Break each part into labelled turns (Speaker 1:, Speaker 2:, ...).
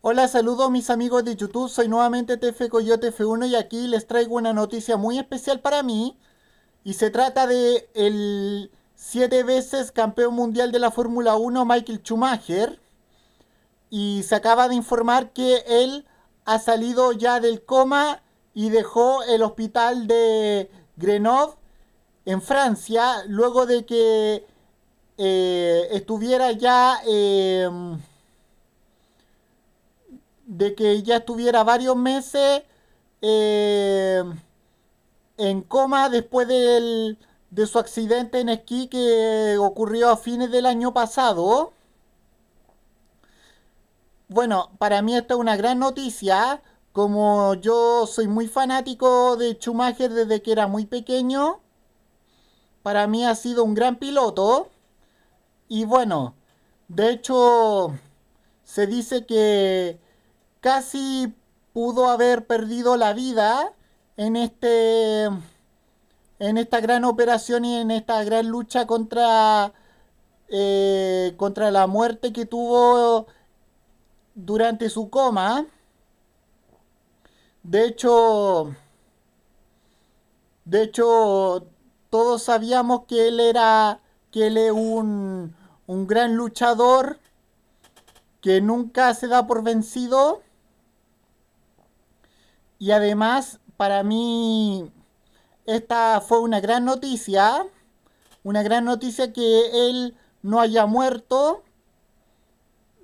Speaker 1: Hola, saludos mis amigos de YouTube, soy nuevamente TF Coyote F1 y aquí les traigo una noticia muy especial para mí y se trata de el siete veces campeón mundial de la Fórmula 1 Michael Schumacher y se acaba de informar que él ha salido ya del coma y dejó el hospital de Grenoble en Francia luego de que eh, estuviera ya em, de que ya estuviera varios meses eh, en coma después de su accidente en esquí que ocurrió a fines del año pasado. Bueno, para mí esta es una gran noticia. Como yo soy muy fanático de Schumacher desde que era muy pequeño, para mí ha sido un gran piloto. Y bueno, de hecho, se dice que casi pudo haber perdido la vida en este en esta gran operación y en esta gran lucha contra eh, contra la muerte que tuvo durante su coma de hecho de hecho todos sabíamos que él era que él es un, un gran luchador que nunca se da por vencido y además, para mí, esta fue una gran noticia. Una gran noticia que él no haya muerto.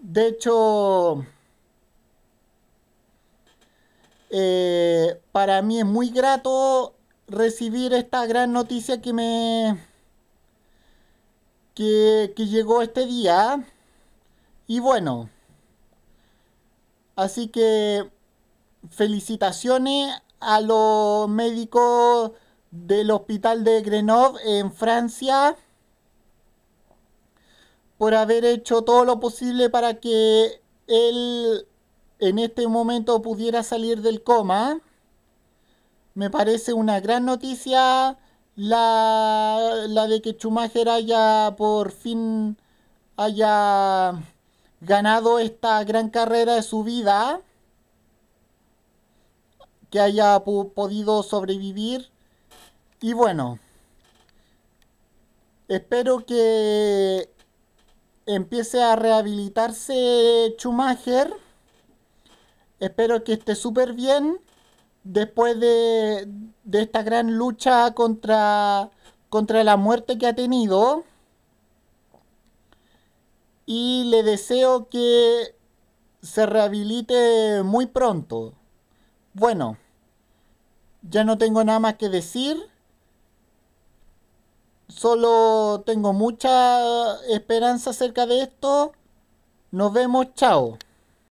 Speaker 1: De hecho, eh, para mí es muy grato recibir esta gran noticia que me... que, que llegó este día. Y bueno, así que felicitaciones a los médicos del hospital de Grenoble en Francia por haber hecho todo lo posible para que él en este momento pudiera salir del coma. Me parece una gran noticia la, de que Schumacher haya por fin haya ganado esta gran carrera de su vida que haya podido sobrevivir. Y bueno, espero que empiece a rehabilitarse Schumacher. Espero que esté súper bien después de, de, esta gran lucha contra, contra la muerte que ha tenido. Y le deseo que se rehabilite muy pronto. Bueno. Ya no tengo nada más que decir. Solo tengo mucha esperanza acerca de esto. Nos vemos, chao.